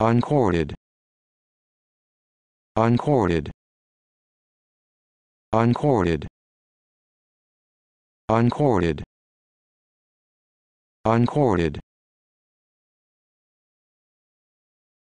Uncorded. Uncorded. Uncorded. Uncorded. Uncorded.